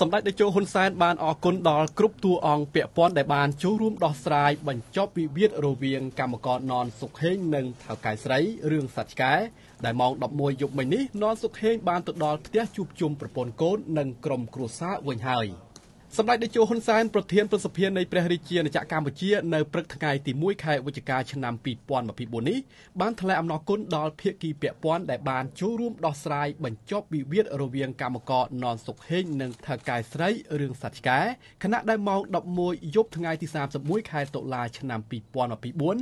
សម្ដេចតេជោហ៊ុនសែនបានអរគុណដល់គ្រប់តួអង្គពាក់ព័ន្ធដែលបានចូលរួមដោះស្រាយបញ្ចប់វិវាទរវាងកម្មករណនសុខហេងនិងថៅកែស្រីរឿងសាច់ឆ្កែដែលម៉ោង11យប់មិញនេះណនសុខហេងបានទៅដល់ផ្ទះជួបជុំប្រពន្ធកូននិងក្រុមគ្រួសារវិញហើយ។សម្ដេចតេជោហ៊ុនសែនប្រធានប្រសិទ្ធិនៃព្រះរាជាណាចក្រកម្ពុជានៅព្រឹកថ្ងៃទី1ខែវិច្ឆិកាឆ្នាំ2024នេះបានថ្លែងអំណរគុណដល់ភាគីពាក់ព័ន្ធដែលបានចូលរួមដោះស្រាយបញ្ចប់វិវាទរវាងកម្មករននសុខហេងនិងថៅកែស្រីរឿងសច្ឆ្កែខណៈដែលម៉ោង11យប់ថ្ងៃទី31ខែតុលាឆ្នាំ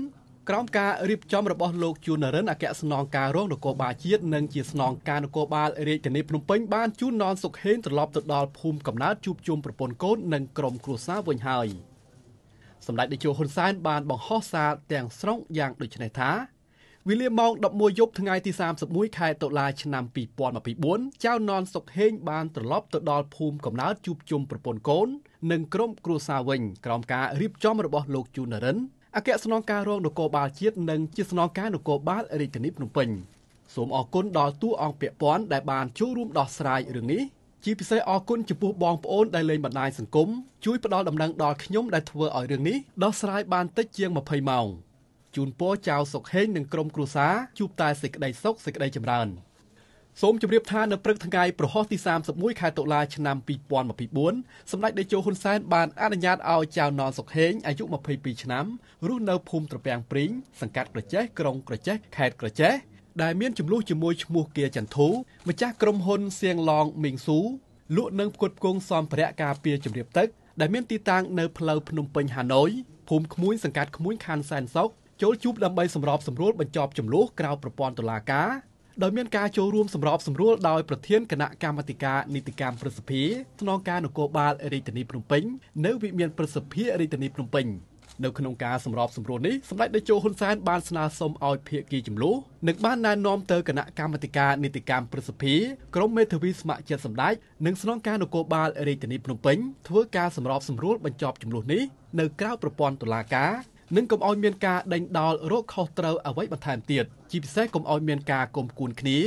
2024ក្រោមការរៀបចំរបស់លោកជួននរិនអគ្គស្នងការរងនគរបាលជាតិនិងជាស្នងការនគរបាលរាជធានីភ្នំពេញបានជួនននសុខហេងត្រឡប់ទៅដល់ភូមិកំណើតជួបជុំប្រពន្ធកូននិងក្រុមគ្រួសារវិញហើយសម្ដេចតេជោហ៊ុនសែនបានបង្ហោះសារទាំងស្រុងយ៉ាងដូចនេះថាវេលាម៉ោង11យប់ថ្ងៃទី31ខែតុលាឆ្នាំ2024ចៅននសុកហេងបានត្រឡប់ទៅដល់ភូមិកំណើតជួបជុំប្រពន្ធកូននិងក្រុមគ្រួសារវិញក្រោមការរៀបចំរបស់លោកជូននរិនអគ្គស្នងការរងនគរបាលជាតិនិងជាស្នងការនគរបាលរាជធានីភ្នំពេញសូមអរគុណដល់តួអង្គពាក់ព័ន្ធដែលបានចូលរួមដោះស្រាយរឿងនេះជាពិសេសអរគុណចំពោះបងប្អូនដែលលេងបណ្ដាញសង្គមជួយផ្ដល់ដំណឹងដល់ខ្ញុំដែលធ្វើឲ្យរឿងនេះដោះស្រាយបានតិចជាង20ម៉ោងជូនពរចៅសុខហេងនិងក្រុមគ្រួសារជួបតែសេចក្តីសុខសេចក្តីចម្រើន។សូមជម្រាបថានៅព្រឹកថ្ងៃប្រហោះទី31ខែតុលាឆ្នាំ2024សម្ដេចតេជោហ៊ុនសែនបានអនុញ្ញាតឲ្យចៅននសុខេងអាយុ22ឆ្នាំរស់នៅភូមិត្រពាំងព្រីងសង្កាត់ក្រចេះក្រុងក្រចេះខេត្តក្រចេះដែលមានចំនួនជាមួយឈ្មោះគៀចន្ទធូម្ចាស់ក្រុមហ៊ុនសៀងឡងមីងស៊ូលក់និងផ្គត់ផ្គង់សម្ភារៈការពារជំរាបទឹក ដែលមានទីតាំងនៅផ្លូវភ្នំពេញហាណូយភូមិក្មួយសង្កាត់ក្មួយខណ្ឌសែនសុខចូលជួបដើម្បីសម្របសម្រួលបញ្ចប់ចំនួនក្រៅប្រព័ន្ធតុលាការដោយមានការចូលរួមសម្របសម្រួលដោយប្រធានគណៈកម្មាធិការនីតិកម្មប្រសិទ្ធិស្នងការនគរបាលរាជធានីភ្នំពេញនៅវិមានប្រសិទ្ធិរាជធានីភ្នំពេញនៅក្នុងការសម្របសម្រួលនេះសម្ដេចតេជោហ៊ុនសែនបានស្នើសុំឲ្យភាគីចំនួននិងបានណែនាំទៅគណៈកម្មាធិការនីតិកម្មប្រសិទ្ធិក្រមមេធាវីស្ម័គ្រចិត្តសម្ដេចនិងស្នងការនគរបាលរាជធានីភ្នំពេញធ្វើការសម្របសម្រួលបញ្ចប់ចំនួននេះនៅក្រៅប្រព័ន្ធតុលាការនិងកុំឲ្យមានការដេញដោលរោគខុសត្រូវអ្វីបន្ថែមទៀតជាពិសេសកុំឲ្យមានការគុំគួនគ្នា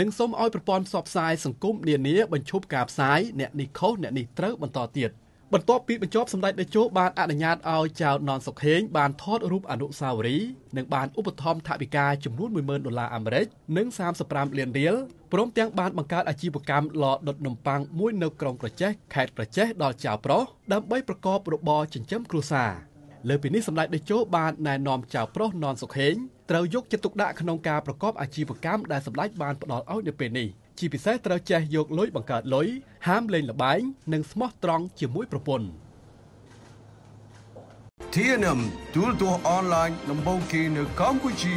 និងសូមឲ្យប្រព័ន្ធផ្សព្វផ្សាយសង្គមនានាបញ្ឈប់ការផ្សាយអ្នកនេះខុសអ្នកនេះត្រូវបន្តទៀតបន្ទាប់ពីបញ្ចប់សម្ដេចតេជោបានអនុញ្ញាតឲ្យចៅននសុខេងបានថតរូបអនុស្សាវរីយ៍និងបានឧបត្ថម្ភថវិកាចំនួន10000ដុល្លារអាមេរិកនិង35លានរៀលព្រមទាំង បានបង្កើតអាជីវកម្មលដុតនំប៉័ងមួយនៅក្រុងក្រចេះខេត្តក្រចេះដល់ចៅប្រុសដើម្បីប្រកបរបរចិញ្ចឹមគ្រួសារ។លើពីនេះសម្ដេចតេជោបានណែនាំចៅប្រុសននសុខេងត្រូវយកចិត្តទុកដាក់ក្នុងការប្រកបអាជីវកម្មដែលសម្ដេចបានផ្ដល់ឲ្យនៅពេលនេះ ជាពិសេសត្រូវចេះយកលុយបង្កើតលុយហាមលេងល្បែងនិងស្មោះត្រង់ជាមួយប្រពន្ធ TNM ទូលទស្សន៍អនឡាញដំបូងគេនៅកម្ពុជា